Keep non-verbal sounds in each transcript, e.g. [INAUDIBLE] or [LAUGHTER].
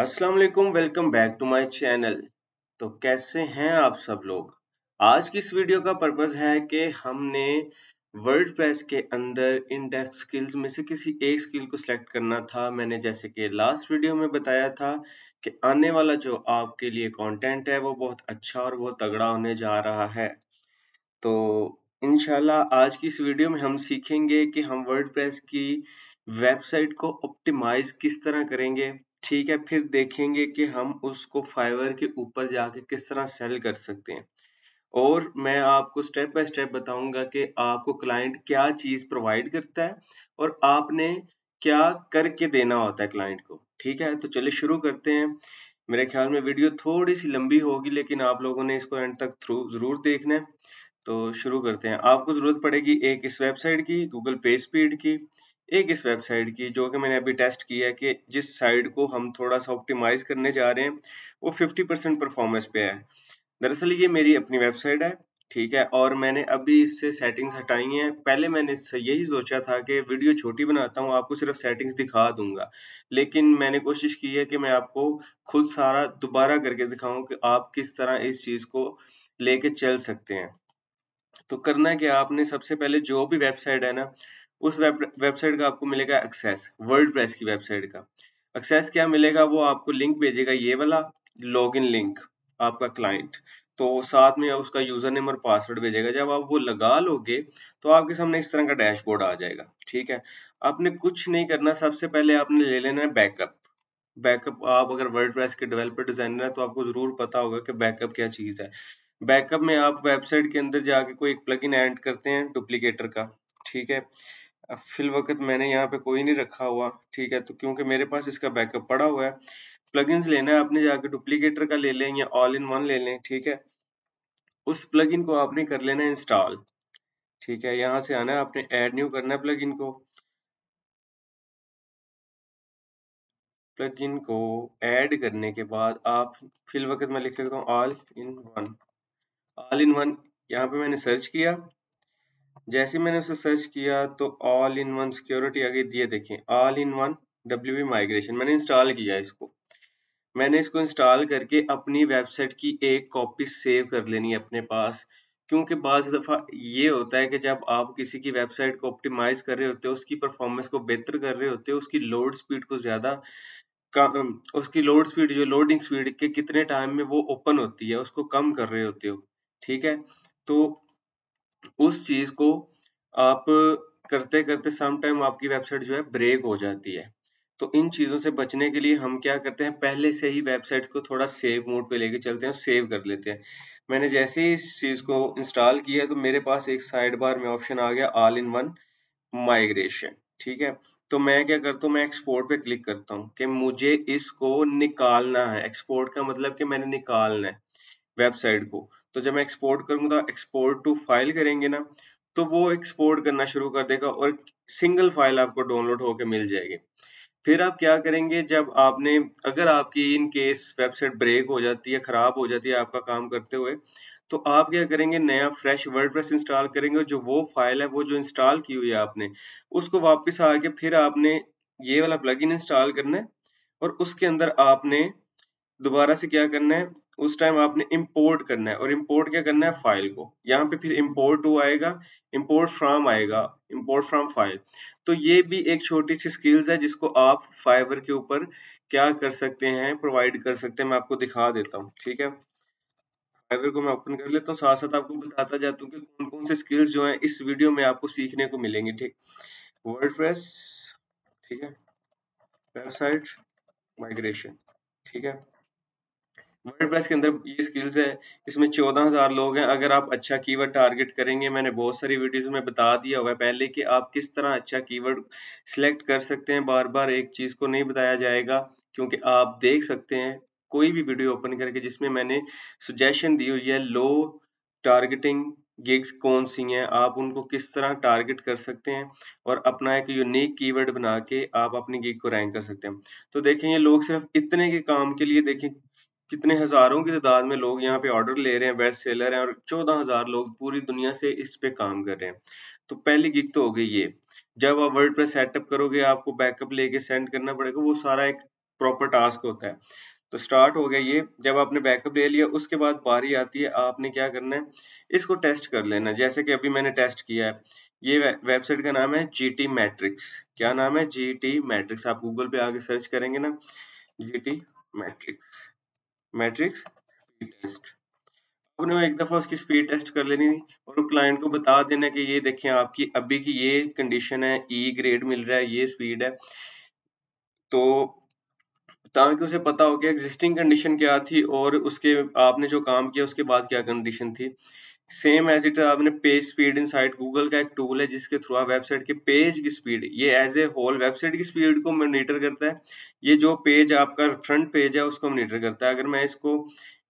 अस्सलाम welcome back to my channel तो कैसे हैं आप सब लोग आज की इस वीडियो का पर्पज है कि हमने वर्ल्ड प्रेस के अंदर इन डेफ स्किल्स में से किसी एक स्किल को सिलेक्ट करना था मैंने जैसे कि लास्ट वीडियो में बताया था कि आने वाला जो आपके लिए कंटेंट है वो बहुत अच्छा और बहुत तगड़ा होने जा रहा है तो इनशाला आज की इस वीडियो में हम सीखेंगे कि हम वर्ल्ड की वेबसाइट को ऑप्टिमाइज किस तरह करेंगे ठीक है फिर देखेंगे कि हम उसको फाइवर के ऊपर जाके किस तरह सेल कर सकते हैं और मैं आपको स्टेप बाय स्टेप बताऊंगा कि आपको क्लाइंट क्या चीज़ प्रोवाइड करता है और आपने क्या करके देना होता है क्लाइंट को ठीक है तो चलिए शुरू करते हैं मेरे ख्याल में वीडियो थोड़ी सी लंबी होगी लेकिन आप लोगों ने इसको एंड तक थ्रू जरूर देखना है तो शुरू करते हैं आपको ज़रूरत पड़ेगी एक इस वेबसाइट की गूगल पे स्पीड की एक इस वेबसाइट की जो कि मैंने अभी टेस्ट की है कि जिस साइड को हम थोड़ा सा ऑप्टिमाइज करने जा रहे हैं वो 50 परसेंट परफॉर्मेंस पे है दरअसल ये मेरी अपनी वेबसाइट है ठीक है और मैंने अभी इससे सेटिंग्स हटाई हैं पहले मैंने इससे यही सोचा था कि वीडियो छोटी बनाता हूँ आपको सिर्फ सेटिंग्स दिखा दूंगा लेकिन मैंने कोशिश की है कि मैं आपको खुद सारा दोबारा करके दिखाऊं कि आप किस तरह इस चीज़ को लेके चल सकते हैं तो करना है कि आपने सबसे पहले जो भी वेबसाइट है ना उस वेबसाइट का आपको मिलेगा एक्सेस वर्ल्ड की वेबसाइट का एक्सेस क्या मिलेगा वो आपको लिंक भेजेगा ये वाला लॉगिन लिंक आपका क्लाइंट तो साथ में उसका यूजर नेम और पासवर्ड भेजेगा जब आप वो लगा लोगे तो आपके सामने इस तरह का डैशबोर्ड आ जाएगा ठीक है आपने कुछ नहीं करना सबसे पहले आपने ले लेना है बैकअप बैकअप आप अगर प्रेस के डेवलपर डिजाइनर है तो आपको जरूर पता होगा कि बैकअप क्या चीज है बैकअप में आप वेबसाइट के अंदर जाके कोई एक इन ऐड करते हैं डुप्लीकेटर का ठीक है अब फिल वक्त मैंने यहाँ पे कोई नहीं रखा हुआ ठीक है तो क्योंकि मेरे पास इसका बैकअप पड़ा हुआ है प्लगइन्स लेना है आपने जाके डुप्लीकेटर का ले लें या ऑल इन वन ले लें ठीक है उस प्लग को आपने कर लेना है इंस्टॉल ठीक है यहाँ से आना है आपने एड न्यू करना है प्लग को प्लगइन को ऐड करने के बाद आप फिल वक्त मैं लिख लेता हूँ all in one all in one यहाँ पे मैंने सर्च किया जैसे मैंने उसे सर्च किया तो ऑल इन वन सिक्योरिटी आगे दिए देखें all in one W migration मैंने इंस्टॉल किया इसको मैंने इसको इंस्टॉल करके अपनी वेबसाइट की एक कॉपी सेव कर लेनी है अपने पास क्योंकि बाज दफ़ा ये होता है कि जब आप किसी की वेबसाइट को ऑप्टिमाइज कर रहे होते हो उसकी परफॉर्मेंस को बेहतर कर रहे होते हो उसकी लोड स्पीड को ज़्यादा उसकी लोड स्पीड जो लोडिंग स्पीड के कितने टाइम में वो ओपन होती है उसको कम कर रहे होते हो ठीक है तो उस चीज को आप करते करते सम टाइम आपकी वेबसाइट जो है ब्रेक हो जाती है तो इन चीज़ों से बचने के लिए हम क्या करते हैं पहले से ही वेबसाइट्स को थोड़ा सेव मोड पे लेके चलते हैं सेव कर लेते हैं मैंने जैसे ही इस चीज़ को इंस्टॉल किया है तो मेरे पास एक साइड बार में ऑप्शन आ गया ऑल इन वन माइग्रेशन ठीक है तो मैं क्या करता हूँ मैं एक्सपोर्ट पे क्लिक करता हूँ कि मुझे इसको निकालना है एक्सपोर्ट का मतलब कि मैंने निकालना है वेबसाइट को तो जब मैं एक्सपोर्ट करूंगा एक्सपोर्ट टू फाइल करेंगे ना तो वो एक्सपोर्ट करना शुरू कर देगा और सिंगल फाइल आपको डाउनलोड होकर मिल जाएगी फिर आप क्या करेंगे जब आपने अगर आपकी इन केस वेबसाइट ब्रेक हो जाती है ख़राब हो जाती है आपका काम करते हुए तो आप क्या करेंगे नया फ्रेश वर्ड इंस्टॉल करेंगे जो वो फाइल है वो जो इंस्टॉल की हुई है आपने उसको वापस आके फिर आपने ये वाला प्लगइन इंस्टॉल करना है और उसके अंदर आपने दोबारा से क्या करना है उस टाइम आपने इम्पोर्ट करना है और इम्पोर्ट क्या करना है फाइल को यहाँ पे फिर इम्पोर्ट टू आएगा इम्पोर्ट फ्राम आएगा इम्पोर्ट फ्राम फाइल तो ये भी एक छोटी सी स्किल्स है जिसको आप फाइबर के ऊपर क्या कर सकते हैं प्रोवाइड कर सकते हैं मैं आपको दिखा देता हूँ ठीक है फाइबर को मैं ओपन कर लेता हूँ साथ साथ आपको बताता जाता हूँ कि कौन कौन से स्किल्स जो है इस वीडियो में आपको सीखने को मिलेंगे ठीक वर्ड ठीक है वेबसाइट माइग्रेशन ठीक है वर्ल्ड प्रेस के अंदर ये स्किल्स है इसमें चौदह हज़ार लोग हैं अगर आप अच्छा कीवर्ड टारगेट करेंगे मैंने बहुत सारी वीडियोस में बता दिया हुआ है पहले कि आप किस तरह अच्छा कीवर्ड सिलेक्ट कर सकते हैं बार बार एक चीज़ को नहीं बताया जाएगा क्योंकि आप देख सकते हैं कोई भी वीडियो ओपन करके जिसमें मैंने सुजेशन दी हुई है लो टारगेटिंग गिग्स कौन सी हैं आप उनको किस तरह टारगेट कर सकते हैं और अपना एक यूनिक कीवर्ड बना के आप अपनी गिग को रैंक कर सकते हैं तो देखें ये लोग सिर्फ इतने के काम के लिए देखें कितने हजारों की तादाद में लोग यहाँ पे ऑर्डर ले रहे हैं बेस्ट सेलर हैं और चौदह हजार लोग पूरी दुनिया से इस पे काम कर रहे हैं तो पहली गिक तो हो गई ये जब आप वर्ड पर सेटअप करोगे आपको बैकअप लेके सेंड करना पड़ेगा वो सारा एक प्रॉपर टास्क होता है तो स्टार्ट हो गया ये जब आपने बैकअप ले लिया उसके बाद बारी आती है आपने क्या करना है इसको टेस्ट कर लेना जैसे कि अभी मैंने टेस्ट किया है ये वेबसाइट का नाम है जी टी मैट्रिक्स क्या नाम है जी टी मैट्रिक्स आप गूगल पे आके सर्च करेंगे ना G T matrix matrix test आपने एक दफ़ा उसकी स्पीड टेस्ट कर लेनी और क्लाइंट को बता देना कि ये देखें आपकी अभी की ये कंडीशन है ई e ग्रेड मिल रहा है ये स्पीड है तो ताकि उसे पता हो कि एग्जिस्टिंग कंडीशन क्या थी और उसके आपने जो काम किया उसके बाद क्या कंडीशन थी सेम एज इट आपने page speed in site Google का एक टूल है जिसके थ्रू आप वेबसाइट के पेज की स्पीड ये एज ए होल वेबसाइट की स्पीड को मोनिटर करता है ये जो पेज आपका फ्रंट पेज है उसको मोनिटर करता है अगर मैं इसको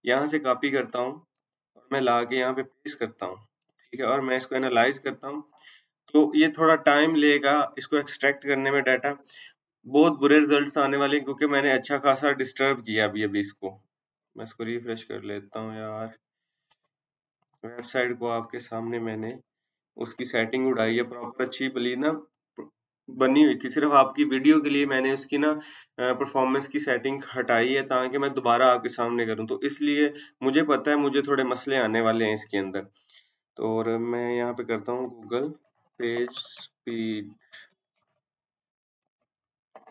यहाँ से कॉपी करता हूँ और मैं ला के यहाँ पे पेज करता हूँ ठीक है और मैं इसको एनालाइज करता हूँ तो ये थोड़ा टाइम लेगा इसको एक्सट्रैक्ट करने में डाटा बहुत बुरे रिजल्ट आने वाले क्योंकि मैंने अच्छा खासा डिस्टर्ब किया अभी अभी इसको मैं इसको रिफ्रेश कर लेता हूँ यार वेबसाइट को आपके सामने मैंने उसकी सेटिंग उड़ाई है प्रॉपर अच्छी बली ना बनी हुई थी सिर्फ आपकी वीडियो के लिए मैंने उसकी ना परफॉर्मेंस की सेटिंग हटाई है ताकि मैं दोबारा आपके सामने करूं तो इसलिए मुझे पता है मुझे थोड़े मसले आने वाले हैं इसके अंदर तो और मैं यहाँ पे करता हूँ गूगल पेज स्पीड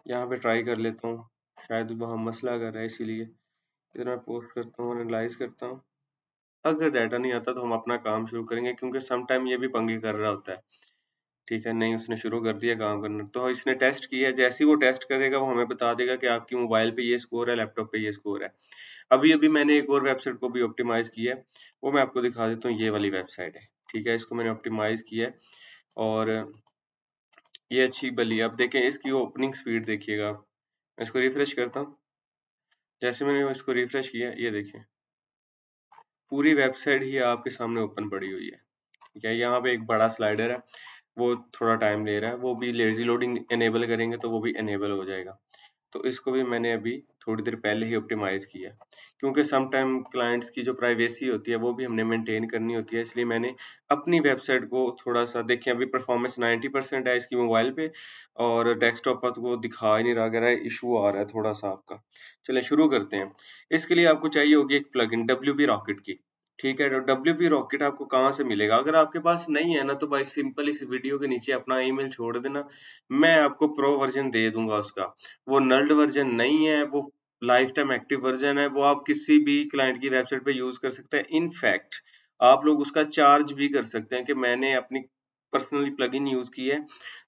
यहाँ पे ट्राई कर लेता हूँ शायद वहाँ मसला कर रहा है इसीलिए इधर मैं पोस्ट करता हूँ एनालाइज करता हूँ अगर डाटा नहीं आता तो हम अपना काम शुरू करेंगे क्योंकि समटाइम ये भी पंगे कर रहा होता है ठीक है नहीं उसने शुरू कर दिया काम करना तो इसने टेस्ट किया जैसे ही वो टेस्ट करेगा वो हमें बता देगा कि आपकी मोबाइल पे ये स्कोर है लैपटॉप पे ये स्कोर है अभी अभी मैंने एक और वेबसाइट को भी ऑप्टिमाइज़ किया है वो मैं आपको दिखा देता हूँ ये वाली वेबसाइट है ठीक है इसको मैंने ऑप्टिमाइज़ किया है और ये अच्छी बली आप देखें इसकी ओपनिंग स्पीड देखिएगा आप इसको रिफ्रेश करता हूँ जैसे मैंने इसको रिफ्रेश किया ये देखिए पूरी वेबसाइट ही आपके सामने ओपन पड़ी हुई है ठीक है यहाँ पे एक बड़ा स्लाइडर है वो थोड़ा टाइम ले रहा है वो भी लेजी लोडिंग एनेबल करेंगे तो वो भी एनेबल हो जाएगा तो इसको भी मैंने अभी थोड़ी देर पहले ही ऑप्टिमाइज़ किया क्योंकि सम टाइम क्लाइंट्स की जो प्राइवेसी होती है वो भी हमने मेंटेन करनी होती है इसलिए मैंने अपनी वेबसाइट को थोड़ा सा देखिए अभी परफॉर्मेंस 90 परसेंट है इसकी मोबाइल पे और डेस्कटॉप पर तो वो दिखा ही नहीं रहा रहा है इशू आ रहा है थोड़ा सा आपका चले शुरू करते हैं इसके लिए आपको चाहिए होगी एक इन डब्ल्यू बी रॉकेट की ठीक है डब्ल्यू पी रॉकेट आपको कहाँ से मिलेगा अगर आपके पास नहीं है ना तो भाई सिंपल इस वीडियो के नीचे अपना ईमेल छोड़ देना मैं आपको प्रो वर्जन दे दूंगा उसका वो नल्ड वर्जन नहीं है वो लाइफ टाइम एक्टिव वर्जन है वो आप किसी भी क्लाइंट की वेबसाइट पे यूज कर सकते हैं इनफैक्ट आप लोग उसका चार्ज भी कर सकते हैं कि मैंने अपनी पर्सनली प्लग इन यूज की है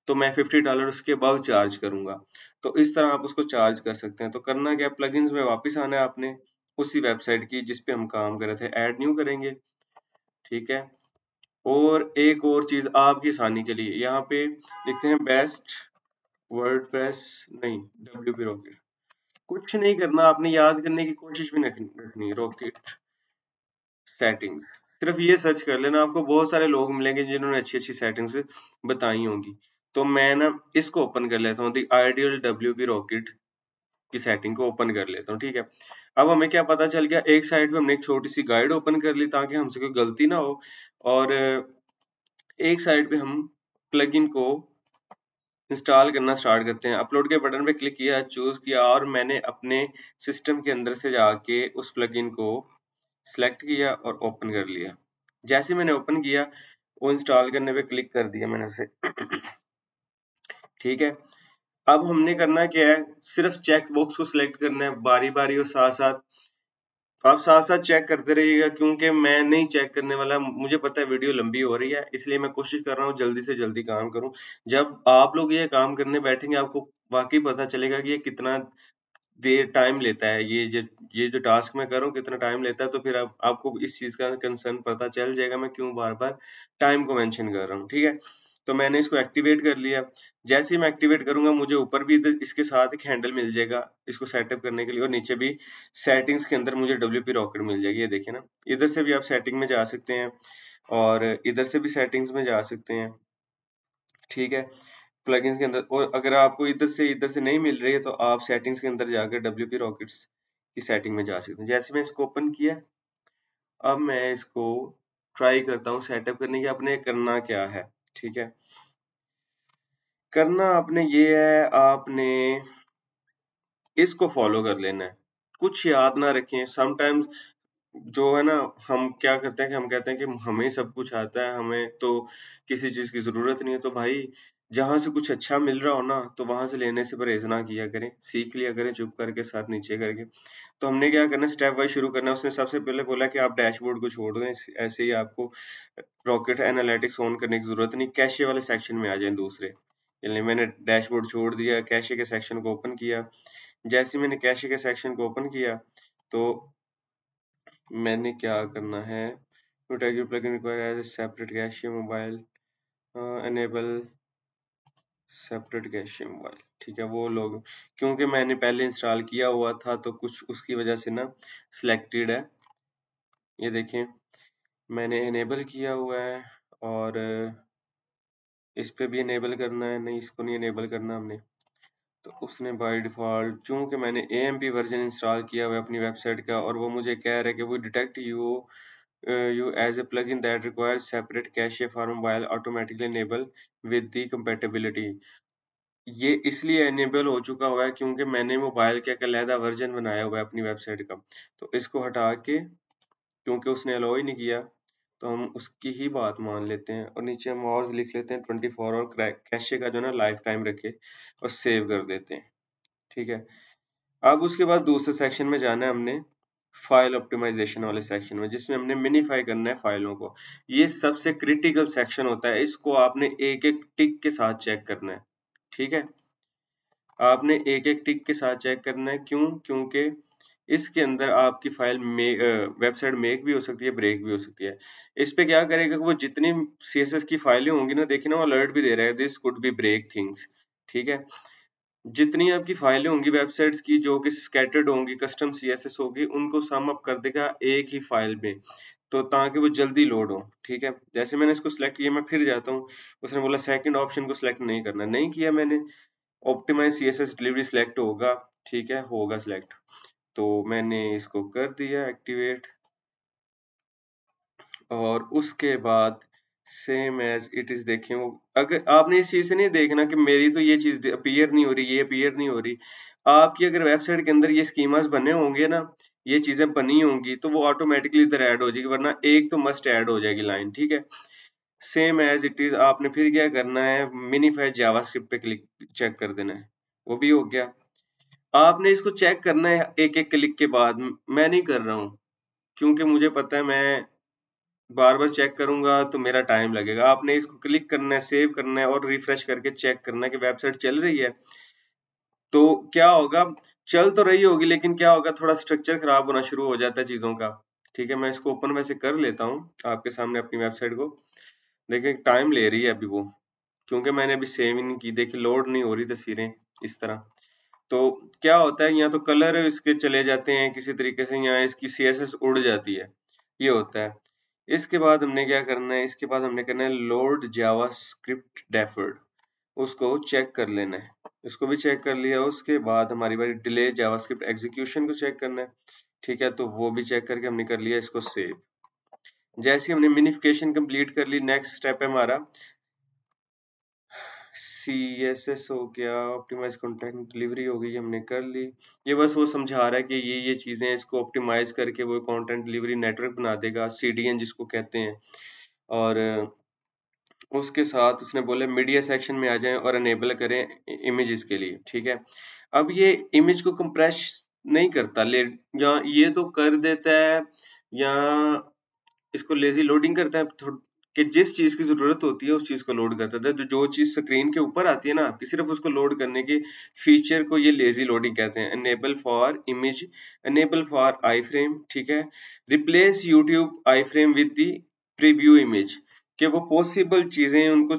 तो मैं फिफ्टी डॉलर उसके अब चार्ज करूंगा तो इस तरह आप उसको चार्ज कर सकते हैं तो करना क्या प्लग में वापिस आना है आपने उसी वेबसाइट की जिस पे हम काम कर रहे थे ऐड न्यू करेंगे ठीक है और एक और चीज आपकी आसानी के लिए यहाँ पे लिखते हैं बेस्ट वर्ड नहीं डब्ल्यू पी रॉकेट कुछ नहीं करना आपने याद करने की कोशिश भी नहीं रखनी रॉकेट सेटिंग सिर्फ ये सर्च कर लेना आपको बहुत सारे लोग मिलेंगे जिन्होंने अच्छी अच्छी सेटिंग्स बताई होंगी तो मैं ना इसको ओपन कर लेता हूँ the ideal W P rocket की सेटिंग को ओपन कर लेता हूँ ठीक है अब हमें क्या पता चल गया एक साइड पे हमने एक छोटी सी गाइड ओपन कर ली ताकि हमसे कोई गलती ना हो और एक साइड पे हम प्लग को इंस्टॉल करना स्टार्ट करते हैं अपलोड के बटन पे क्लिक किया चूज किया और मैंने अपने सिस्टम के अंदर से जाके उस प्लग को सिलेक्ट किया और ओपन कर लिया जैसे मैंने ओपन किया वो इंस्टॉल करने पे क्लिक कर दिया मैंने उसे ठीक है अब हमने करना क्या है सिर्फ चेक बॉक्स को सिलेक्ट करना है बारी बारी और साथ साथ आप साथ साथ चेक करते रहिएगा क्योंकि मैं नहीं चेक करने वाला मुझे पता है वीडियो लंबी हो रही है इसलिए मैं कोशिश कर रहा हूँ जल्दी से जल्दी काम करूं जब आप लोग ये काम करने बैठेंगे आपको वाकई पता चलेगा कि ये कितना देर टाइम लेता है ये जो ये जो टास्क मैं करूँ कितना टाइम लेता है तो फिर आप, आपको इस चीज़ का कंसर्न पता चल जाएगा मैं क्यों बार बार टाइम को मैंशन कर रहा हूँ ठीक है तो मैंने इसको एक्टिवेट कर लिया जैसे ही मैं एक्टिवेट करूंगा मुझे ऊपर भी इसके साथ एक हैंडल मिल जाएगा इसको सेटअप करने के लिए और नीचे भी सेटिंग्स के अंदर मुझे डब्ल्यू पी रॉकेट मिल जाएगी ये देखिए ना इधर से भी आप सेटिंग में जा सकते हैं और इधर से भी सेटिंग्स में जा सकते हैं ठीक है प्लगइन्स के अंदर और अगर आपको इधर से इधर से नहीं मिल रही है तो आप सेटिंग्स के अंदर जाकर डब्ल्यू पी रॉकेट्स की सेटिंग में जा सकते हैं जैसे मैं इसको ओपन किया अब मैं इसको ट्राई करता हूँ सेटअप करने की आपने करना क्या है ठीक है करना आपने ये है आपने इसको फॉलो कर लेना है कुछ याद ना रखें समटाइम्स जो है ना हम क्या करते हैं कि हम कहते हैं कि हमें सब कुछ आता है हमें तो किसी चीज की जरूरत नहीं है तो भाई जहां से कुछ अच्छा मिल रहा हो ना तो वहां से लेने से परहेज ना किया करें सीख लिया करें चुप करके साथ नीचे करके तो हमने क्या करना स्टेप वाइज शुरू करना उसने सबसे पहले बोला कि आप डैशबोर्ड को छोड़ दें ऐसे ही आपको रॉकेट एनालिटिक्स ऑन करने की जरूरत नहीं कैशे वाले सेक्शन में आ जाए दूसरे यानी मैंने डैशबोर्ड छोड़ दिया कैशे के सेक्शन को ओपन किया जैसे मैंने कैशे के सेक्शन को ओपन किया तो मैंने क्या करना है separate cache mobile enable separate cache while ठीक है वो लोग क्योंकि मैंने पहले इंस्टॉल किया हुआ था तो कुछ उसकी वजह से ना सिलेक्टेड है ये देखें मैंने इनेबल किया हुआ है और इस पर भी इनेबल करना है नहीं इसको नहीं इनेबल करना हमने तो उसने बाय डिफ़ॉल्ट चूंकि मैंने ए वर्जन इंस्टॉल किया हुआ है अपनी वेबसाइट का और वो मुझे कह रहा है कि वो detect you uh, you as a plugin that requires separate cache for mobile automatically enable with the compatibility ये इसलिए इनेबल हो चुका हुआ है क्योंकि मैंने मोबाइल का अलहदा वर्जन बनाया हुआ है अपनी वेबसाइट का तो इसको हटा के क्योंकि उसने अलाउ ही नहीं किया तो हम उसकी ही बात मान लेते हैं और नीचे हम और लिख लेते हैं 24 फोर और कैशे का जो ना लाइफ टाइम रखे और सेव कर देते हैं ठीक है अब उसके बाद दूसरे सेक्शन में जाना है हमने फाइल ऑप्टिमाइजेशन वाले सेक्शन में जिसमें हमने मिनीफाई करना है फाइलों को ये सबसे क्रिटिकल सेक्शन होता है इसको आपने एक एक टिक के साथ चेक करना है ठीक है आपने एक एक टिक के साथ चेक करना है क्यों क्योंकि इसके अंदर आपकी फाइल मे, वेबसाइट मेक भी हो सकती है ब्रेक भी हो सकती है इस पे क्या करेगा वो जितनी सी की फाइलें होंगी ना देखे ना वो अलर्ट भी दे रहा है this could be break things ठीक है जितनी आपकी फाइलें होंगी वेबसाइट्स की जो कि स्कैटर्ड होंगी कस्टम सीएसएस होगी उनको सम अप कर देगा एक ही फाइल में तो ताकि वो जल्दी लोड हो ठीक है जैसे मैंने इसको सिलेक्ट किया मैं फिर जाता हूँ उसने बोला सेकंड ऑप्शन को सिलेक्ट नहीं करना नहीं किया मैंने ऑप्टिमाइज सीएसएस डिलीवरी सिलेक्ट होगा ठीक है होगा सिलेक्ट तो मैंने इसको कर दिया एक्टिवेट और उसके बाद सेम एज इट इज देखे अगर आपने इस चीज से नहीं देखना कि मेरी तो ये चीज अपीयर नहीं हो रही ये अपीयर नहीं हो रही आपकी अगर वेबसाइट के अंदर ये स्कीमास बने होंगे ना ये चीजें बनी होंगी तो वो ऑटोमेटिकली इधर ऐड हो जाएगी वरना एक तो मस्ट ऐड हो जाएगी लाइन ठीक है सेम एज इट इज आपने फिर क्या करना है मिनीफाइड जावास्क्रिप्ट पे क्लिक चेक कर देना है वो भी हो गया आपने इसको चेक करना है एक एक क्लिक के बाद मैं नहीं कर रहा हूँ क्योंकि मुझे पता है मैं बार बार चेक करूंगा तो मेरा टाइम लगेगा आपने इसको क्लिक करना है सेव करना है और रिफ्रेश करके चेक करना है कि वेबसाइट चल रही है तो क्या होगा चल तो रही होगी लेकिन क्या होगा थोड़ा स्ट्रक्चर खराब होना शुरू हो जाता है चीजों का ठीक है मैं इसको ओपन वैसे कर लेता हूँ आपके सामने अपनी वेबसाइट को देखिए टाइम ले रही है अभी वो क्योंकि मैंने अभी सेव इन की देखिए लोड नहीं हो रही तस्वीरें इस तरह तो क्या होता है यहाँ तो कलर इसके चले जाते हैं किसी तरीके से यहाँ इसकी सी उड़ जाती है ये होता है इसके बाद हमने क्या करना है इसके बाद हमने करना है लोड जावा स्क्रिप्ट डेफर्ड उसको चेक कर लेना है इसको भी चेक कर लिया उसके बाद हमारी बारी डिले जावा स्क्रिप्ट एग्जीक्यूशन को चेक करना है ठीक है तो वो भी चेक करके हमने कर लिया इसको सेव जैसे हमने मिनिफिकेशन कंप्लीट कर ली नेक्स्ट स्टेप है हमारा सी एस एस हो गया ऑप्टिमाइज कॉन्टेंट डिलीवरी हो गई हमने कर ली ये बस वो समझा रहा है कि ये ये चीज़ें इसको ऑप्टिमाइज करके वो कॉन्टेंट डिलीवरी नेटवर्क बना देगा सी डी एन जिसको कहते हैं और उसके साथ उसने बोले मीडिया सेक्शन में आ जाएं और अनेबल करें इमेजेस के लिए ठीक है अब ये इमेज को कंप्रेस नहीं करता ले या ये तो कर देता है या इसको लेजी लोडिंग करता है कि जिस चीज की जरूरत होती है उस चीज को लोड करता था तो जो जो चीज स्क्रीन के ऊपर आती है ना आपकी सिर्फ उसको लोड करने के फीचर को ये लेजी लोडिंग कहते हैं enable for image enable for iframe ठीक है replace YouTube iframe with the preview image कि वो पॉसिबल चीजें उनको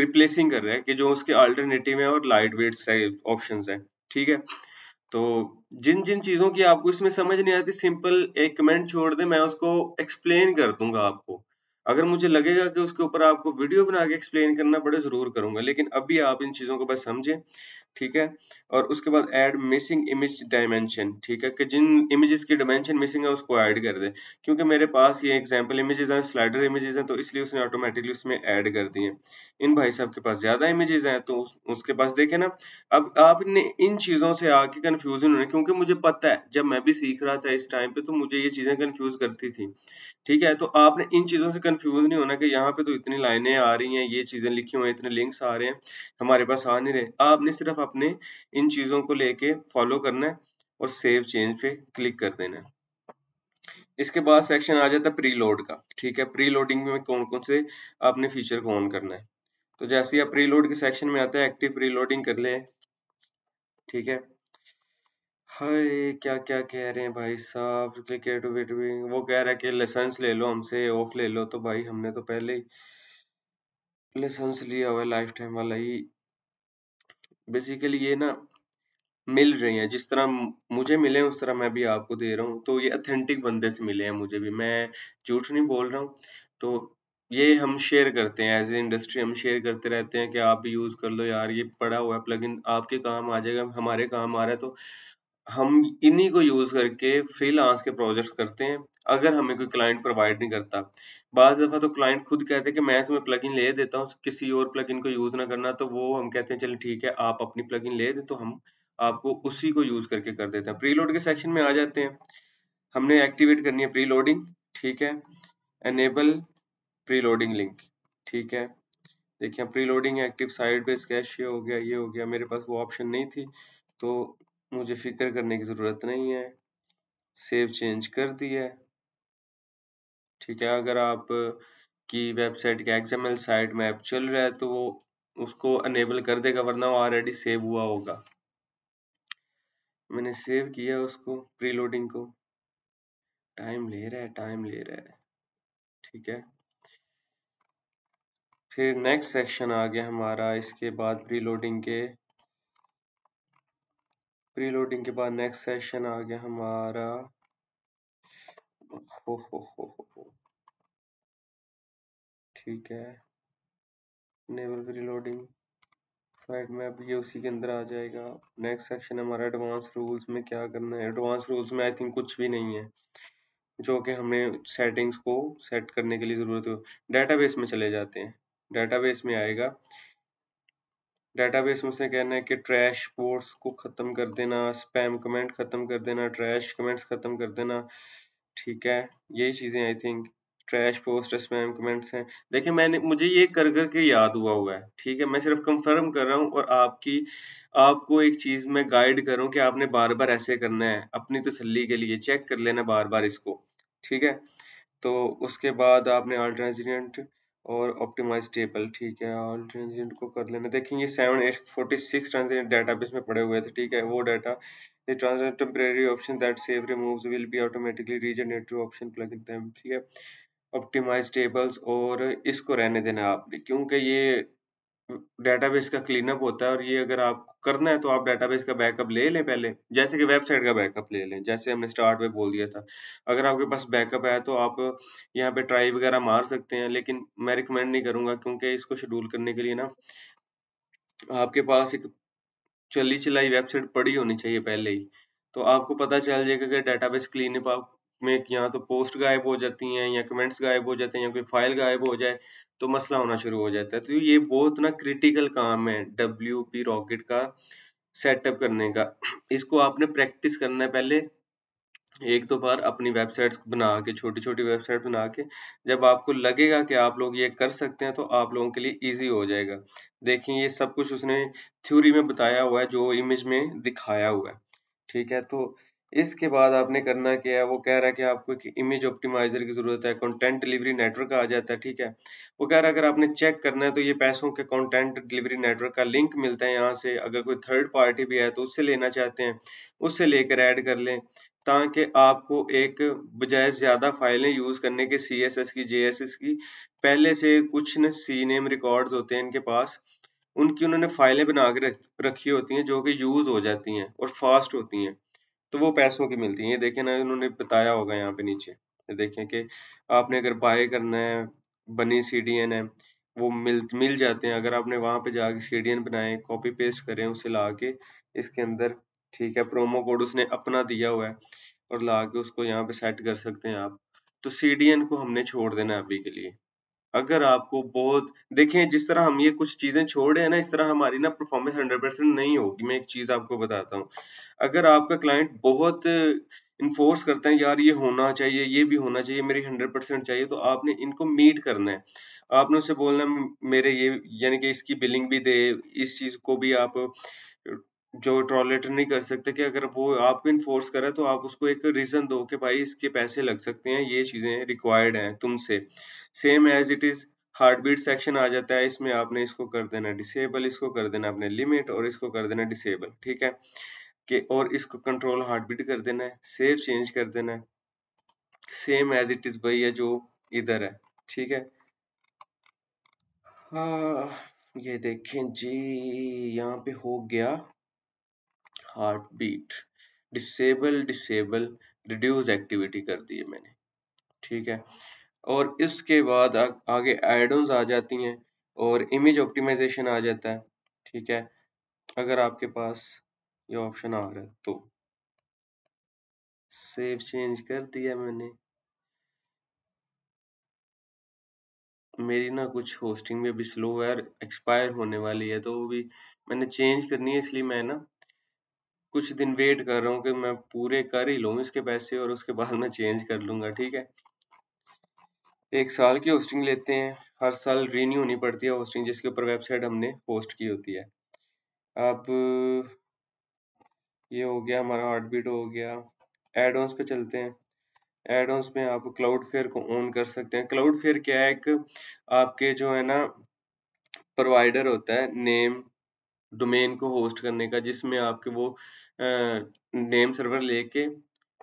रिप्लेसिंग कर रहा है कि जो उसके अल्टरनेटिव है और लाइट वेट ऑप्शन है ठीक है तो जिन जिन चीजों की आपको इसमें समझ नहीं आती सिंपल एक कमेंट छोड़ दे मैं उसको एक्सप्लेन कर दूंगा आपको अगर मुझे लगेगा कि उसके ऊपर आपको वीडियो बना के एक्सप्लेन करना पड़े जरूर करूंगा लेकिन अभी आप इन चीज़ों को बस समझें ठीक है और उसके बाद ऐड मिसिंग इमेज डायमेंशन ठीक है कि जिन इमेजेस की डायमेंशन मिसिंग है उसको ऐड कर दे क्योंकि मेरे पास ये एग्जांपल इमेजेस हैं स्लाइडर इमेजेस हैं तो इसलिए उसने ऑटोमेटिकली उसमें ऐड कर दिए इन भाई साहब के पास ज़्यादा इमेजेस हैं तो उस, उसके पास देखे ना अब आपने इन चीज़ों से आके कन्फ्यूजन होने क्योंकि मुझे पता है जब मैं भी सीख रहा था इस टाइम पे तो मुझे ये चीज़ें कन्फ्यूज करती थी ठीक है तो आपने इन चीज़ों से कंफ्यूज नहीं होना कि यहाँ पे तो इतनी लाइनें आ रही हैं ये चीज़ें लिखी हुई हैं इतने लिंक्स आ रहे हैं हमारे पास आ नहीं रहे आपने सिर्फ अपने इन चीज़ों को लेके फॉलो करना है और सेव चेंज पे क्लिक कर देना है इसके बाद सेक्शन आ जाता है प्री लोड का ठीक है प्री लोडिंग में कौन कौन से आपने फीचर को ऑन करना है तो जैसे ही आप प्री लोड के सेक्शन में आता है एक्टिव प्री लोडिंग कर ले ठीक है हाय क्या क्या कह रहे हैं भाई साहब क्रिकेट विकेट वो कह रहा है कि लाइसेंस ले लो हमसे ऑफ ले लो तो भाई हमने तो पहले ही लाइसेंस लिया हुआ है लाइफ टाइम वाला ही बेसिकली ये ना मिल रही हैं जिस तरह मुझे मिले उस तरह मैं भी आपको दे रहा हूँ तो ये अथेंटिक बंदे से मिले हैं मुझे भी मैं झूठ नहीं बोल रहा हूँ तो ये हम शेयर करते हैं एज ए इंडस्ट्री हम शेयर करते रहते हैं कि आप भी यूज़ कर लो यार ये पड़ा हुआ है प्लगइन आपके काम आ जाएगा हमारे काम आ रहा है तो हम इन्हीं को यूज करके फ्रीलांस के प्रोजेक्ट्स करते हैं अगर हमें कोई क्लाइंट प्रोवाइड नहीं करता बाज दफ़ा तो क्लाइंट खुद कहते हैं कि मैं तुम्हें प्लगइन ले देता हूँ किसी और प्लगइन को यूज़ ना करना तो वो हम कहते हैं चलिए ठीक है आप अपनी प्लगइन ले दे तो हम आपको उसी को यूज़ करके कर देते हैं प्रीलोड के सेक्शन में आ जाते हैं हमने एक्टिवेट करनी है प्रीलोडिंग ठीक है एनेबल प्रीलोडिंग लिंक ठीक है देखिए प्रीलोडिंग एक्टिव साइड पे स्कैश ये हो गया ये हो गया मेरे पास वो ऑप्शन नहीं थी तो मुझे फिक्र करने की ज़रूरत नहीं है सेव चेंज कर दिया है ठीक है अगर आप की वेबसाइट का एक्सएमएल साइट मैप चल रहा है तो वो उसको अनेबल कर देगा वरना वो ऑलरेडी सेव हुआ होगा मैंने सेव किया उसको प्रीलोडिंग को टाइम ले रहा है टाइम ले रहा है ठीक है फिर नेक्स्ट सेक्शन आ गया हमारा इसके बाद प्रीलोडिंग के प्रीलोडिंग के बाद नेक्स्ट सेशन आ गया हमारा हो हो हो हो ठीक है नेवल प्रीलोडिंग फ्लाइट मैप ये उसी के अंदर आ जाएगा नेक्स्ट सेक्शन हमारा एडवांस रूल्स में क्या करना है एडवांस रूल्स में आई थिंक कुछ भी नहीं है जो कि हमने सेटिंग्स को सेट करने के लिए ज़रूरत हो डेटाबेस में चले जाते हैं डेटाबेस में आएगा डेटाबेस में उसने कहना है कि ट्रैश पोर्ट्स को ख़त्म कर देना स्पैम कमेंट ख़त्म कर देना ट्रैश कमेंट्स ख़त्म कर देना ठीक है यही चीज़ें I think trash post spam comments हैं देखिए मैंने मुझे ये कर कर के याद हुआ हुआ है ठीक है मैं सिर्फ कंफर्म कर रहा हूँ और आपकी आपको एक चीज़ में गाइड कर रहा कि आपने बार बार ऐसे करना है अपनी तसली के लिए चेक कर लेना बार बार इसको ठीक है तो उसके बाद आपने अल्टरनेट और ऑप्टिमाइज टेबल ठीक है ऑल ट्रांजेंट को कर लेना देखेंगे seven eight forty six transient database में पड़े हुए थे ठीक है वो डाटा ये transact temporary option that save removes will be automatically regenerate to option plugin them ठीक है ऑप्टिमाइज टेबल्स और इसको रहने देना आपने क्योंकि ये डेटाबेस का क्लीनअप होता है और ये अगर आपको करना है तो आप डेटाबेस का बैकअप ले लें पहले जैसे कि वेबसाइट का बैकअप ले लें जैसे हमने स्टार्ट में बोल दिया था अगर आपके पास बैकअप है तो आप यहाँ पे ट्राई वगैरह मार सकते हैं लेकिन मैं रिकमेंड नहीं करूंगा क्योंकि इसको शेड्यूल करने के लिए ना आपके पास एक चली चलाई वेबसाइट पड़ी होनी चाहिए पहले ही तो आपको पता चल जाएगा कि डेटाबेस क्लीनअप आप में या तो पोस्ट गायब हो जाती हैं या कमेंट्स गायब हो जाते हैं या कोई फाइल गायब हो जाए तो मसला होना शुरू हो जाता है तो ये बहुत ना क्रिटिकल काम है डब्ल्यू पी रॉकेट का सेटअप करने का इसको आपने प्रैक्टिस करना है पहले एक दो बार अपनी वेबसाइट बना के छोटी छोटी वेबसाइट बना के जब आपको लगेगा कि आप लोग ये कर सकते हैं तो आप लोगों के लिए इजी हो जाएगा देखिए ये सब कुछ उसने थ्योरी में बताया हुआ है जो इमेज में दिखाया हुआ है ठीक है तो इसके बाद आपने करना क्या है वो कह रहा है कि आपको एक इमेज ऑप्टिमाइजर की ज़रूरत है कंटेंट डिलीवरी नेटवर्क आ जाता है ठीक है वो कह रहा है अगर आपने चेक करना है तो ये पैसों के कंटेंट डिलीवरी नेटवर्क का लिंक मिलता है यहाँ से अगर कोई थर्ड पार्टी भी है तो उससे लेना चाहते हैं उससे लेकर ऐड कर लें ताकि आपको एक बजाय ज़्यादा फाइलें यूज़ करने के सी एस एस की जे एस एस की पहले से कुछ न सी नेम रिकॉर्ड्स होते हैं इनके पास उनकी उन्होंने फाइलें बना के रखी होती हैं जो कि यूज़ हो जाती हैं और फास्ट होती हैं तो वो पैसों की मिलती है ये देखिए ना उन्होंने बताया होगा यहाँ पे नीचे देखे कि आपने अगर बाय करना है बनी सी डी एन है वो मिल मिल जाते हैं अगर आपने वहाँ पे जाके सी डी एन बनाए कॉपी पेस्ट करें उसे ला के इसके अंदर ठीक है प्रोमो कोड उसने अपना दिया हुआ है और ला के उसको यहाँ पे सेट कर सकते हैं आप तो सी डी एन को हमने छोड़ देना अभी के लिए अगर आपको बहुत देखें जिस तरह हम ये कुछ चीजें छोड़े हैं ना इस तरह हमारी ना परफॉर्मेंस हंड्रेड परसेंट नहीं होगी मैं एक चीज आपको बताता हूँ अगर आपका क्लाइंट बहुत इन्फोर्स करते हैं यार ये होना चाहिए ये भी होना चाहिए मेरी हंड्रेड परसेंट चाहिए तो आपने इनको मीट करना है आपने उसे बोलना मेरे ये यानी कि इसकी बिलिंग भी दे इस चीज को भी आप जो ट्रॉलेटर नहीं कर सकते कि अगर वो आपको इन्फोर्स करे तो आप उसको एक रीज़न दो कि भाई इसके पैसे लग सकते हैं ये चीज़ें रिक्वायर्ड हैं तुमसे same as it is heartbeat section आ जाता है इसमें आपने इसको कर देना डिसेबल इसको कर देना अपने लिमिट और इसको कर देना डिसेबल ठीक है कि और इसको कंट्रोल हार्ट बीट कर देना है सेव चेंज कर देना है सेम एज इट इज़ है जो इधर है ठीक है आ, हाँ, ये देखें जी यहाँ पे हो गया heartbeat disable disable reduce activity कर दी है मैंने ठीक है और इसके बाद आ, आगे एडोन्स आ जाती हैं और इमेज ऑप्टिमाइजेशन आ जाता है ठीक है अगर आपके पास ये ऑप्शन आ रहा है तो सेव चेंज कर दिया मैंने मेरी ना कुछ होस्टिंग में अभी स्लो है एक्सपायर होने वाली है तो वो भी मैंने चेंज करनी है इसलिए मैं ना कुछ दिन वेट कर रहा हूँ कि मैं पूरे कर ही लूँ इसके पैसे और उसके बाद मैं चेंज कर लूँगा ठीक है एक साल की होस्टिंग लेते हैं हर साल रीन्यू होनी पड़ती है होस्टिंग जिसके ऊपर वेबसाइट हमने होस्ट की होती है अब ये हो गया हमारा हार्ट बीट हो गया एड ऑन्स पे चलते हैं एड ऑन्स में आप क्लाउड फेयर को ऑन कर सकते हैं क्लाउड फेयर क्या है एक आपके जो है ना प्रोवाइडर होता है नेम डोमेन को होस्ट करने का जिसमें आपके वो नेम सर्वर लेके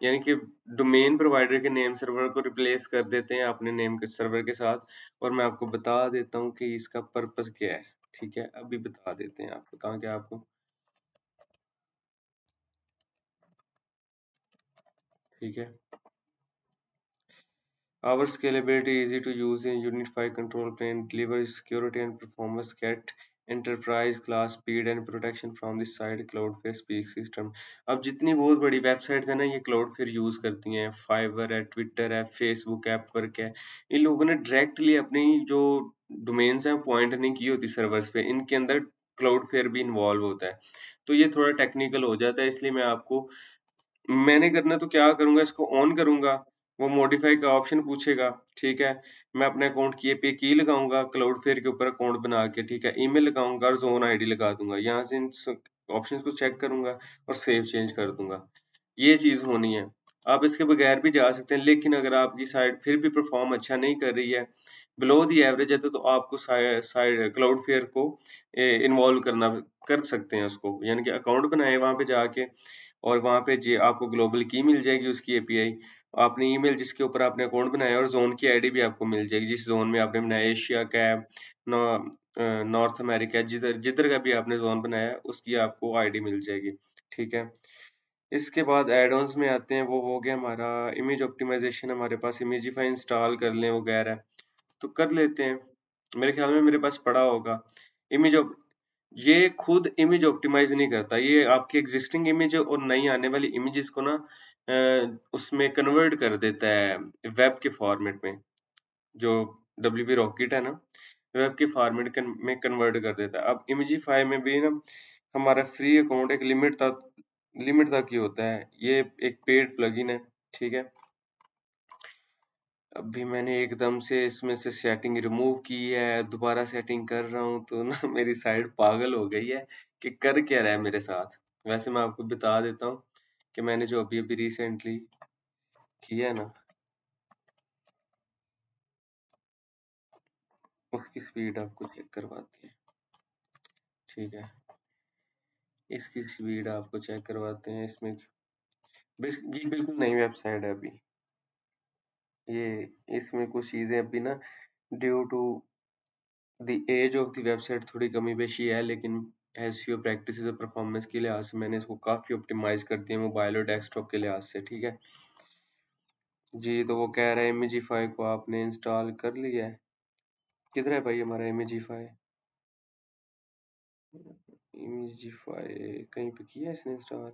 यानी कि डोमेन प्रोवाइडर के नेम सर्वर को रिप्लेस कर देते हैं अपने नेम के सर्वर के साथ और मैं आपको बता देता हूँ कि इसका पर्पस क्या है ठीक है अभी बता देते हैं आपको कहा क्या आपको ठीक है our scalability easy to use in unify control plane delivers security and performance get enterprise class speed and protection from the side cloudflare speak system अब जितनी बहुत बड़ी वेबसाइट्स हैं ना ये क्लाउड फेयर यूज़ करती है फाइवर है ट्विटर है फेसबुक है अपवर्क है इन लोगों ने डायरेक्टली अपनी जो डोमेन्स हैं पॉइंट नहीं की होती सर्वर्स पे इनके अंदर क्लाउड फेयर भी इन्वॉल्व होता है तो ये थोड़ा टेक्निकल हो जाता है इसलिए मैं आपको मैंने करना तो क्या करूंगा इसको ऑन करूंगा वो मॉडिफाई का ऑप्शन पूछेगा ठीक है मैं अपने अकाउंट की एपी की लगाऊंगा क्लाउड फेयर के ऊपर अकाउंट बना के ठीक है ईमेल लगाऊंगा और जोन आईडी लगा दूंगा यहाँ से ऑप्शंस को चेक करूंगा और सेव चेंज कर दूंगा ये चीज होनी है आप इसके बगैर भी जा सकते हैं लेकिन अगर आपकी साइट फिर भी परफॉर्म अच्छा नहीं कर रही है बिलो दी एवरेज है तो, तो आपको साइड क्लाउड फेयर को इन्वॉल्व करना कर सकते हैं उसको यानी कि अकाउंट बनाए वहाँ पे जाके और वहाँ पे जी आपको ग्लोबल की मिल जाएगी उसकी एपीआई आपने ईमेल जिसके ऊपर आपने अकाउंट बनाया और जोन की आईडी भी आपको मिल जाएगी जिस जोन में आपने बनाया एशिया का नॉर्थ अमेरिका जिधर जिधर का भी आपने जोन बनाया उसकी आपको आईडी मिल जाएगी ठीक है इसके बाद एड ऑन्स में आते हैं वो हो गया हमारा इमेज ऑप्टिमाइजेशन हमारे पास इमेजिफाई इंस्टॉल कर लें वगैरह तो कर लेते हैं मेरे ख्याल में मेरे पास पड़ा होगा इमेज ये खुद इमेज ऑप्टिमाइज नहीं करता ये आपकी एग्जिस्टिंग इमेज और नई आने वाली इमेजेस को ना उसमें कन्वर्ट कर देता है वेब के फॉर्मेट में जो डब्ल्यू बी रॉकेट है ना वेब के फॉर्मेट में कन्वर्ट कर देता है अब इमेजीफाई में भी ना हमारा फ्री अकाउंट एक लिमिट तक लिमिट तक ही होता है ये एक पेड प्लगइन है ठीक है अभी मैंने एकदम से इसमें से सेटिंग रिमूव की है दोबारा सेटिंग कर रहा हूँ तो ना [LAUGHS] मेरी साइड पागल हो गई है कि कर क्या रहा है मेरे साथ वैसे मैं आपको बता देता हूँ कि मैंने जो अभी अभी रिसेंटली किया है ना उसकी स्पीड आपको चेक करवाती है ठीक है इसकी स्पीड आपको चेक करवाते हैं इसमें ये बिल्कुल नई वेबसाइट है अभी ये इसमें कुछ चीज़ें अभी ना due to the age of the website थोड़ी कमी बेशी है लेकिन एस प्रैक्टिस और परफॉर्मेंस के लिहाज से मैंने इसको काफ़ी ऑप्टिमाइज कर दिया मोबाइल और डेस्कटॉप के लिहाज से ठीक है जी तो वो कह रहा है फाइव को आपने इंस्टॉल कर लिया है किधर है भाई हमारा फाइव इमेजीफाई फाइव कहीं पे किया इसने इंस्टॉल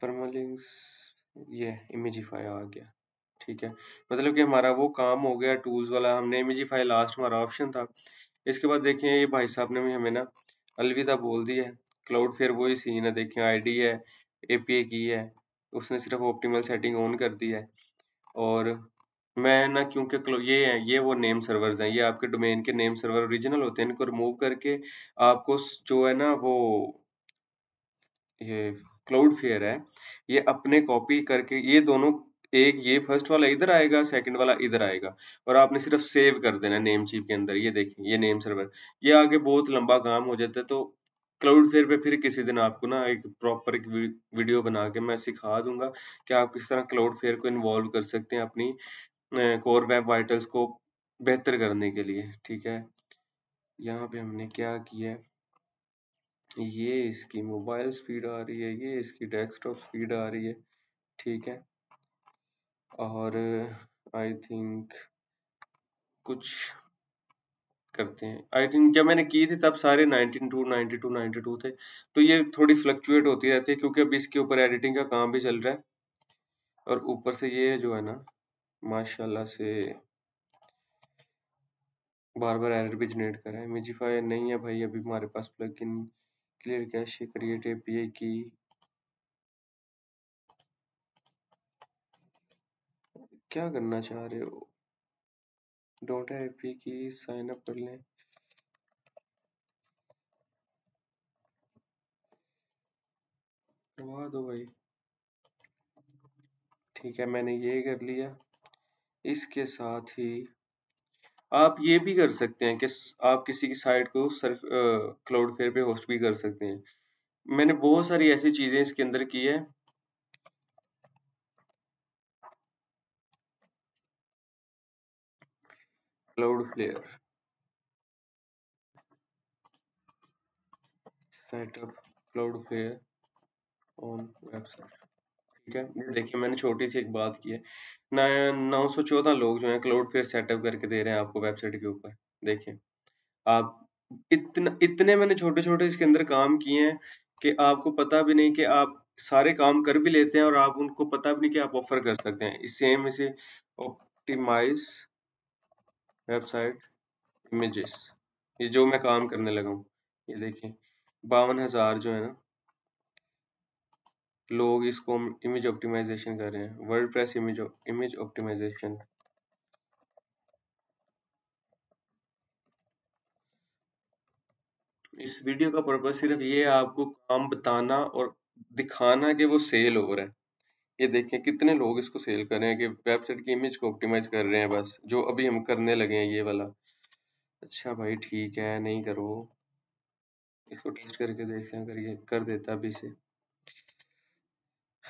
परमालिंग्स ये फाइव आ गया ठीक है मतलब कि हमारा वो काम हो गया टूल्स वाला हमने फाइव लास्ट हमारा ऑप्शन था इसके बाद देखें ये भाई साहब ने भी हमें ना अलविदा बोल दिया है क्लाउड फिर वही सीन है देखिए आईडी है एपीआई की है उसने सिर्फ ऑप्टिमल सेटिंग ऑन कर दी है और मैं ना क्योंकि ये है ये वो नेम सर्वर हैं ये आपके डोमेन के नेम सर्वर ओरिजिनल होते हैं इनको रिमूव करके आपको जो है ना वो ये क्लाउड फेयर है ये अपने कॉपी करके ये दोनों एक ये फर्स्ट वाला इधर आएगा सेकंड वाला इधर आएगा और आपने सिर्फ सेव कर देना नेम चीप के अंदर ये देखें ये नेम सर्वर ये आगे बहुत लंबा काम हो जाता है तो क्लाउड फेयर पे फिर किसी दिन आपको ना एक प्रॉपर एक वीडियो बना के मैं सिखा दूंगा कि आप किस तरह क्लाउड फेयर को इन्वॉल्व कर सकते हैं अपनी कोर वेब वाइटल्स को बेहतर करने के लिए ठीक है यहाँ पे हमने क्या किया ये इसकी मोबाइल स्पीड आ रही है ये इसकी डेस्कटॉप स्पीड आ रही है ठीक है और आई थिंक कुछ करते हैं आई थिंक जब मैंने की थी तब सारे 92 92 92 थे तो ये थोड़ी फ्लक्चुएट होती रहती है क्योंकि अब इसके ऊपर एडिटिंग का काम भी चल रहा है और ऊपर से ये जो है ना माशाल्लाह से बार बार एरर भी जनरेट कर रहा है इमेजिफाई नहीं है भाई अभी हमारे पास plugin clear cache create a की क्या करना चाह रहे हो डोंट हैप्पी की साइन अप कर लें करवा दो भाई ठीक है मैंने ये कर लिया इसके साथ ही आप ये भी कर सकते हैं कि आप किसी की साइट को सर्फ क्लाउड फेयर पे होस्ट भी कर सकते हैं मैंने बहुत सारी ऐसी चीज़ें इसके अंदर की है Cloudflare setup Cloudflare on website ठीक है ये देखिए मैंने छोटी सी एक बात की है ना नौ सौ चौदह लोग जो है क्लाउडफ्लेयर सेटअप करके दे रहे हैं आपको वेबसाइट के ऊपर देखिए आप इतना इतने मैंने छोटे छोटे इसके अंदर काम किए हैं कि आपको पता भी नहीं कि आप सारे काम कर भी लेते हैं और आप उनको पता भी नहीं कि आप ऑफर कर सकते हैं इस सेम इसे ऑप्टिमाइज वेबसाइट इमेजेस ये जो मैं काम करने लगा हूँ ये देखिए बावन हज़ार जो है ना लोग इसको इमेज ऑप्टिमाइजेशन कर रहे हैं WordPress image image optimization इस वीडियो का पर्पज सिर्फ ये है आपको काम बताना और दिखाना कि वो सेल हो रहा है ये देखें कितने लोग इसको सेल कर रहे हैं कि वेबसाइट की इमेज को ऑप्टिमाइज कर रहे हैं बस जो अभी हम करने लगे हैं ये वाला अच्छा भाई ठीक है नहीं करो इसको टेस्ट करके देखते हैं अगर ये कर देता अभी से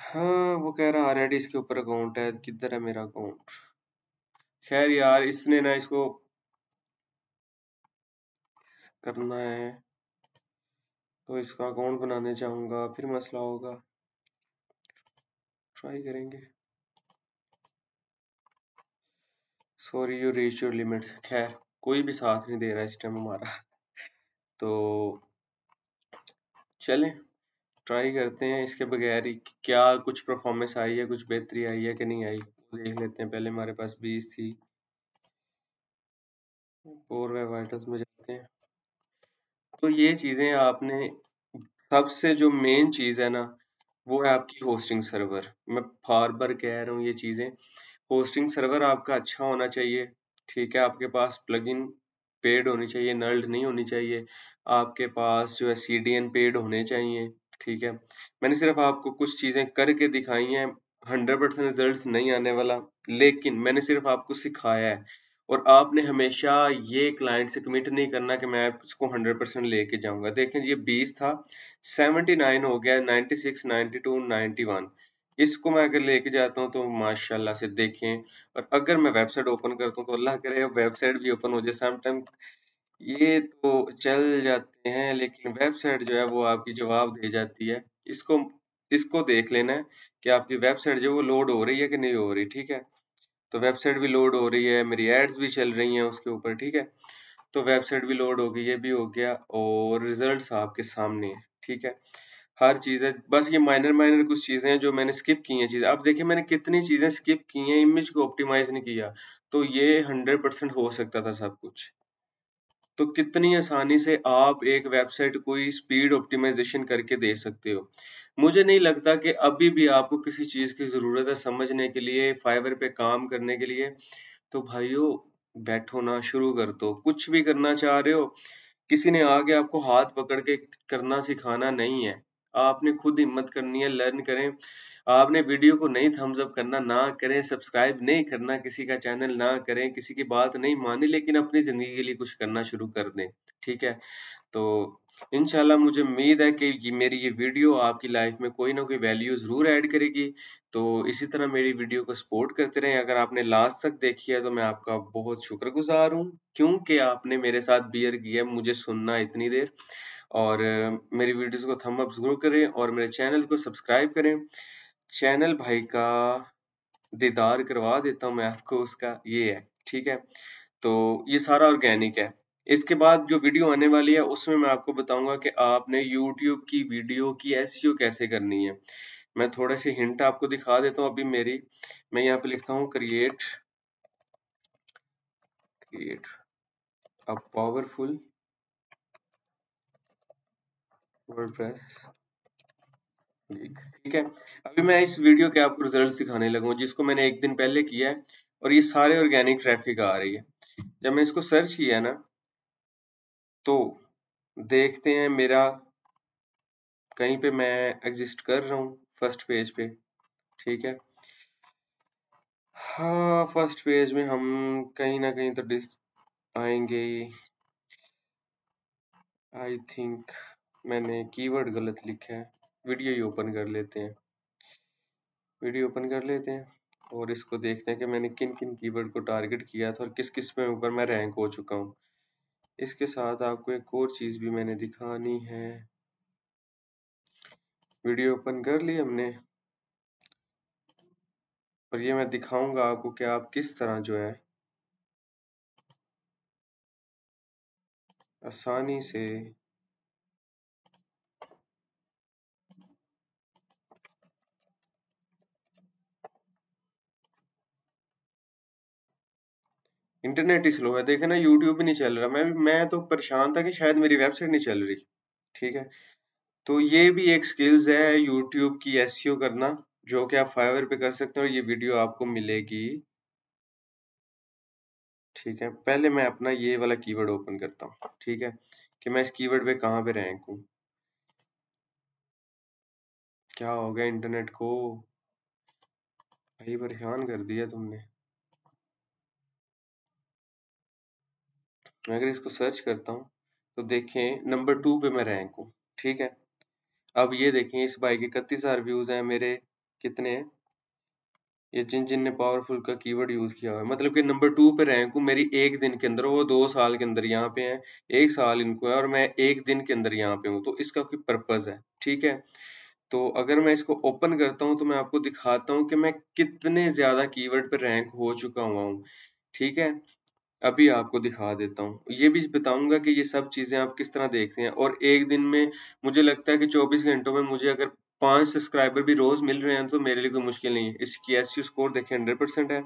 हाँ वो कह रहा ऑलरेडी इसके ऊपर अकाउंट है किधर है मेरा अकाउंट खैर यार इसने ना इसको करना है तो इसका अकाउंट बनाने जाऊंगा फिर मसला होगा ट्राई करेंगे sorry you reach your limits खैर कोई भी साथ नहीं दे रहा इस टाइम हमारा तो चलें ट्राई करते हैं इसके बगैर ही क्या कुछ परफॉर्मेंस आई है कुछ बेहतरी आई है कि नहीं आई देख लेते हैं पहले हमारे पास बीस थी और वे वाइटल्स में जाते हैं तो ये चीज़ें आपने सबसे जो मेन चीज़ है ना वो है आपकी होस्टिंग सर्वर मैं बार बार कह रहा हूँ ये चीज़ें होस्टिंग सर्वर आपका अच्छा होना चाहिए ठीक है आपके पास प्लग इन पेड होनी चाहिए नल्ड नहीं होनी चाहिए आपके पास जो है सी डी एन पेड होने चाहिए ठीक है मैंने सिर्फ आपको कुछ चीज़ें करके दिखाई हैं हंड्रेड परसेंट रिजल्ट नहीं आने वाला लेकिन मैंने सिर्फ आपको सिखाया है और आपने हमेशा ये क्लाइंट से कमिट नहीं करना कि मैं इसको 100 परसेंट लेके जाऊंगा देखें ये 20 था 79 हो गया 96 92 91 इसको मैं अगर लेके जाता हूँ तो माशाल्लाह से देखें और अगर मैं वेबसाइट ओपन करता हूँ तो अल्लाह करे वेबसाइट भी ओपन हो जाए समटाइम ये तो चल जाते हैं लेकिन वेबसाइट जो है वो आपकी जवाब दे जाती है इसको इसको देख लेना है कि आपकी वेबसाइट जो वो लोड हो रही है कि नहीं हो रही ठीक है तो वेबसाइट भी लोड हो रही है मेरी एड्स भी चल रही हैं उसके ऊपर ठीक है तो वेबसाइट भी लोड हो गई ये भी हो गया और रिजल्ट आपके सामने है ठीक है हर चीज़ है बस ये माइनर माइनर कुछ चीज़ें हैं जो मैंने स्किप की हैं चीज़ें अब देखिए मैंने कितनी चीज़ें स्किप की हैं इमेज को ऑप्टिमाइज नहीं किया तो ये हंड्रेड परसेंट हो सकता था सब कुछ तो कितनी आसानी से आप एक वेबसाइट कोई स्पीड ऑप्टिमाइजेशन करके दे सकते हो मुझे नहीं लगता कि अभी भी आपको किसी चीज़ की ज़रूरत है समझने के लिए फाइवर पे काम करने के लिए तो भाइयों बैठो ना शुरू कर दो कुछ भी करना चाह रहे हो किसी ने आगे आपको हाथ पकड़ के करना सिखाना नहीं है आपने खुद हिम्मत करनी है लर्न करें आपने वीडियो को नहीं थम्स अप करना ना करें सब्सक्राइब नहीं करना किसी का चैनल ना करें किसी की बात नहीं माने लेकिन अपनी ज़िंदगी के लिए कुछ करना शुरू कर दें ठीक है तो इनशाला मुझे उम्मीद है कि ये मेरी ये वीडियो आपकी लाइफ में कोई ना कोई वैल्यू ज़रूर ऐड करेगी तो इसी तरह मेरी वीडियो को सपोर्ट करते रहें अगर आपने लास्ट तक देखी है तो मैं आपका बहुत शुक्रगुजार हूँ क्योंकि आपने मेरे साथ बियर किया मुझे सुनना इतनी देर और मेरी वीडियोस को थम अप जरूर करें और मेरे चैनल को सब्सक्राइब करें चैनल भाई का दीदार करवा देता हूँ मैं आपको उसका ये है ठीक है तो ये सारा ऑर्गेनिक है इसके बाद जो वीडियो आने वाली है उसमें मैं आपको बताऊंगा कि आपने यूट्यूब की वीडियो की एस e कैसे करनी है मैं थोड़े से हिंट आपको दिखा देता हूँ अभी मेरी मैं यहाँ पे लिखता हूँ क्रिएट क्रिएट अ पावरफुल ठीक है अभी मैं इस वीडियो के आपको रिजल्ट्स दिखाने लगा जिसको मैंने एक दिन पहले किया है और ये सारे ऑर्गेनिक ट्रैफिक आ रही है जब मैं इसको सर्च किया ना तो देखते हैं मेरा कहीं पे मैं एग्जिस्ट कर रहा हूँ फर्स्ट पेज पे ठीक है हाँ फर्स्ट पेज में हम कहीं ना कहीं तो डिस आएंगे आई थिंक मैंने कीवर्ड गलत लिखा है वीडियो ही ओपन कर लेते हैं वीडियो ओपन कर लेते हैं और इसको देखते हैं कि मैंने किन किन कीवर्ड को टारगेट किया था और किस किस में ऊपर मैं रैंक हो चुका हूँ इसके साथ आपको एक और चीज़ भी मैंने दिखानी है वीडियो ओपन कर ली हमने और ये मैं दिखाऊंगा आपको कि आप किस तरह जो है आसानी से इंटरनेट ही स्लो है देखे ना यूट्यूब भी नहीं चल रहा मैं मैं तो परेशान था कि शायद मेरी वेबसाइट नहीं चल रही ठीक है तो ये भी एक स्किल्स है यूट्यूब की एस e करना जो कि आप फाइवर पे कर सकते हो और ये वीडियो आपको मिलेगी ठीक है पहले मैं अपना ये वाला कीवर्ड ओपन करता हूँ ठीक है कि मैं इस कीवर्ड पे कहाँ पे रैंक हूँ क्या हो गया इंटरनेट को भाई परेशान कर दिया तुमने मैं अगर इसको सर्च करता हूँ तो देखें नंबर टू पे मैं रैंक हूँ ठीक है अब ये देखें इस बाइक के इकतीस हज़ार व्यूज़ हैं मेरे कितने हैं ये जिन जिन ने पावरफुल का कीवर्ड यूज़ किया हुआ है मतलब कि नंबर टू पे रैंक हूँ मेरी एक दिन के अंदर वो दो साल के अंदर यहाँ पे है एक साल इनको है और मैं एक दिन के अंदर यहाँ पे हूँ तो इसका कोई पर्पज़ है ठीक है तो अगर मैं इसको ओपन करता हूँ तो मैं आपको दिखाता हूँ कि मैं कितने ज़्यादा कीवर्ड पे रैंक हो चुका हुआ हूँ ठीक है अभी आपको दिखा देता हूँ ये भी बताऊंगा कि ये सब चीज़ें आप किस तरह देखते हैं और एक दिन में मुझे लगता है कि 24 घंटों में मुझे अगर पांच सब्सक्राइबर भी रोज मिल रहे हैं तो मेरे लिए कोई मुश्किल नहीं है इसकी एस स्कोर e देखिए हंड्रेड परसेंट है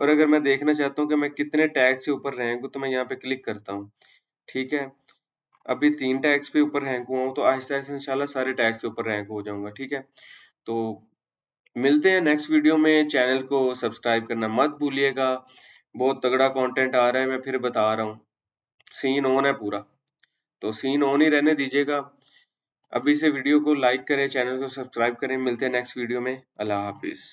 और अगर मैं देखना चाहता हूँ कि मैं कितने टैग से ऊपर रैंक हूँ तो मैं यहाँ पे क्लिक करता हूँ ठीक है अभी तीन टैग्स पे ऊपर रैंक हुआ हूँ तो आहिस्ता आहिस्ता इंशाल्लाह सारे टैग्स के ऊपर रैंक हो जाऊंगा ठीक है तो मिलते हैं नेक्स्ट वीडियो में चैनल को सब्सक्राइब करना मत भूलिएगा बहुत तगड़ा कंटेंट आ रहा है मैं फिर बता रहा हूँ सीन ऑन है पूरा तो सीन ऑन ही रहने दीजिएगा अभी से वीडियो को लाइक करें चैनल को सब्सक्राइब करें मिलते हैं नेक्स्ट वीडियो में अल्लाह हाफिज़